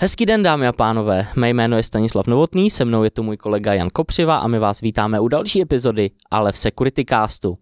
Hezký den, dámy a pánové. Mé jméno je Stanislav Novotný, se mnou je tu můj kolega Jan Kopřiva a my vás vítáme u další epizody, ale v Security Castu.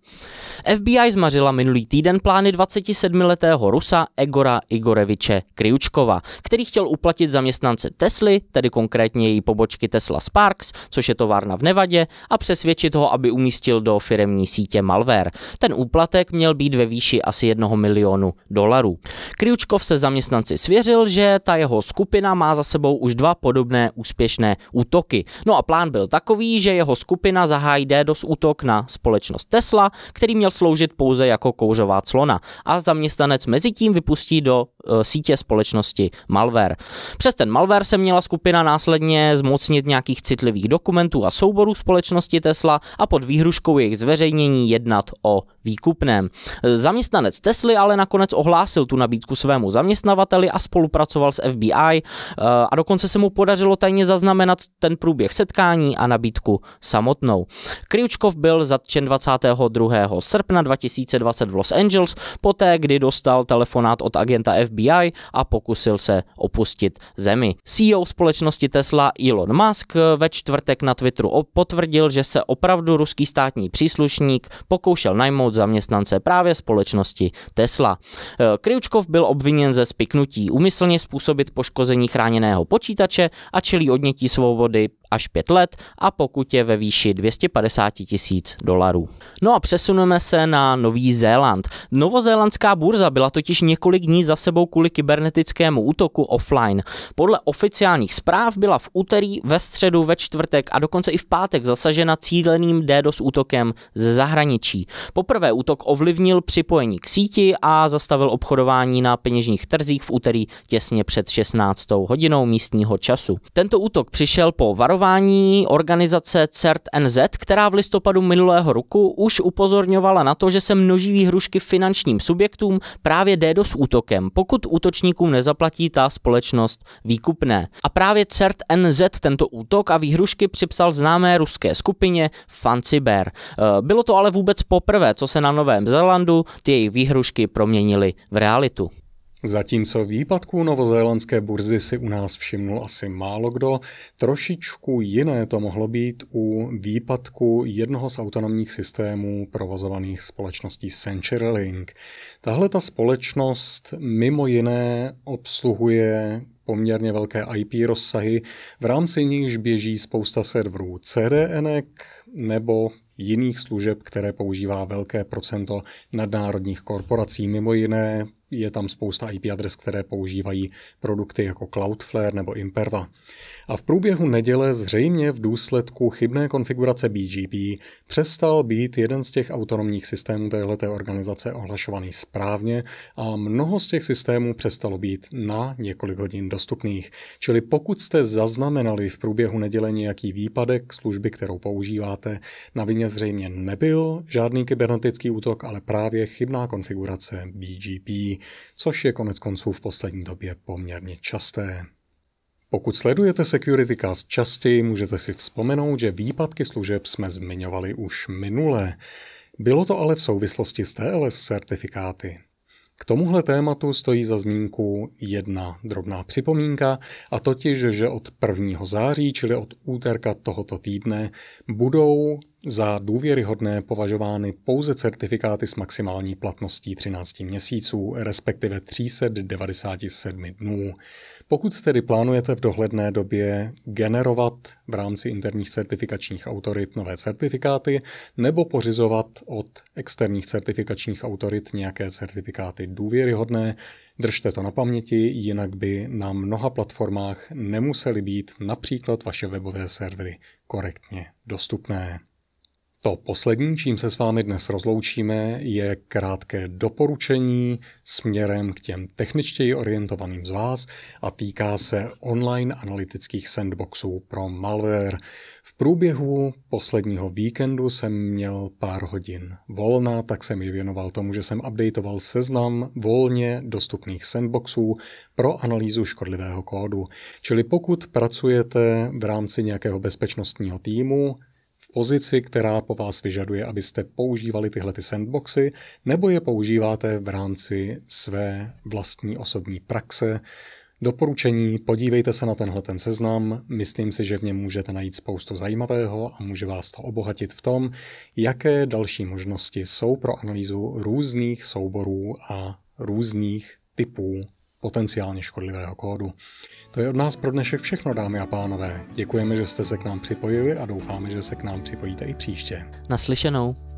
FBI zmařila minulý týden plány 27-letého Rusa Egora Igoreviče Kryučkova, který chtěl uplatit zaměstnance Tesly, tedy konkrétně její pobočky Tesla Sparks, což je továrna v Nevadě, a přesvědčit ho, aby umístil do firemní sítě malware. Ten úplatek měl být ve výši asi 1 milionu dolarů. Kryučkov se zaměstnanci svěřil, že ta jeho skupina skupina má za sebou už dva podobné úspěšné útoky. No a plán byl takový, že jeho skupina zahájí DDoS útok na společnost Tesla, který měl sloužit pouze jako kouřová clona a zaměstnanec mezi tím vypustí do e, sítě společnosti malware. Přes ten malware se měla skupina následně zmocnit nějakých citlivých dokumentů a souborů společnosti Tesla a pod výhruškou jejich zveřejnění jednat o výkupném. Zaměstnanec Tesly ale nakonec ohlásil tu nabídku svému zaměstnavateli a spolupracoval s FBI eh, a dokonce se mu podařilo tajně zaznamenat ten průběh setkání a nabídku samotnou. Kryučkov byl zatčen 22. srpna 2020 v Los Angeles, poté kdy dostal telefonát od agenta FBI a pokusil se opustit zemi. CEO společnosti Tesla Elon Musk ve čtvrtek na Twitteru potvrdil, že se opravdu ruský státní příslušník pokoušel najmout od zaměstnance právě společnosti Tesla. E, Kryučkov byl obviněn ze spiknutí úmyslně způsobit poškození chráněného počítače a čelí odnětí svobody až 5 let a pokud je ve výši 250 tisíc dolarů. No a přesuneme se na Nový Zéland. Novozélandská burza byla totiž několik dní za sebou kvůli kybernetickému útoku offline. Podle oficiálních zpráv byla v úterý, ve středu, ve čtvrtek a dokonce i v pátek zasažena cíleným DDoS útokem ze zahraničí. Poprvé útok ovlivnil připojení k síti a zastavil obchodování na peněžních trzích v úterý těsně před 16. hodinou místního času. Tento útok přišel po varování varování organizace CERT-NZ, která v listopadu minulého roku už upozorňovala na to, že se množí výhrušky finančním subjektům právě DDoS útokem, pokud útočníkům nezaplatí ta společnost výkupné. A právě CERT-NZ tento útok a výhrušky připsal známé ruské skupině Fancy Bear. Eh, bylo to ale vůbec poprvé, co se na Novém Zélandu ty jejich výhrušky proměnily v realitu. Zatímco výpadků novozélandské burzy si u nás všimnul asi málo kdo, trošičku jiné to mohlo být u výpadku jednoho z autonomních systémů provozovaných společností CenturyLink. Tahle ta společnost mimo jiné obsluhuje poměrně velké IP rozsahy, v rámci nichž běží spousta serverů CDN nebo jiných služeb, které používá velké procento nadnárodních korporací, mimo jiné je tam spousta IP adres, které používají produkty jako Cloudflare nebo Imperva. A v průběhu neděle zřejmě v důsledku chybné konfigurace BGP přestal být jeden z těch autonomních systémů téhleté organizace ohlašovaný správně a mnoho z těch systémů přestalo být na několik hodin dostupných. Čili pokud jste zaznamenali v průběhu neděle nějaký výpadek služby, kterou používáte, na vině zřejmě nebyl žádný kybernetický útok, ale právě chybná konfigurace BGP což je konec konců v poslední době poměrně časté. Pokud sledujete Cast častěji, můžete si vzpomenout, že výpadky služeb jsme zmiňovali už minule. Bylo to ale v souvislosti s TLS certifikáty. K tomuhle tématu stojí za zmínku jedna drobná připomínka, a totiž, že od 1. září, čili od úterka tohoto týdne, budou za důvěryhodné považovány pouze certifikáty s maximální platností 13 měsíců, respektive 397 dnů. Pokud tedy plánujete v dohledné době generovat v rámci interních certifikačních autorit nové certifikáty nebo pořizovat od externích certifikačních autorit nějaké certifikáty důvěryhodné, Držte to na paměti, jinak by na mnoha platformách nemusely být například vaše webové servery korektně dostupné. To poslední, čím se s vámi dnes rozloučíme, je krátké doporučení směrem k těm techničtěji orientovaným z vás a týká se online analytických sandboxů pro malware. V průběhu posledního víkendu jsem měl pár hodin volna, tak jsem ji věnoval tomu, že jsem updateoval seznam volně dostupných sandboxů pro analýzu škodlivého kódu. Čili pokud pracujete v rámci nějakého bezpečnostního týmu, pozici, která po vás vyžaduje, abyste používali tyhle ty sandboxy, nebo je používáte v rámci své vlastní osobní praxe. Doporučení, podívejte se na tenhle ten seznam, myslím si, že v něm můžete najít spoustu zajímavého a může vás to obohatit v tom, jaké další možnosti jsou pro analýzu různých souborů a různých typů potenciálně škodlivého kódu. To je od nás pro dnešek všechno, dámy a pánové. Děkujeme, že jste se k nám připojili a doufáme, že se k nám připojíte i příště. Naslyšenou.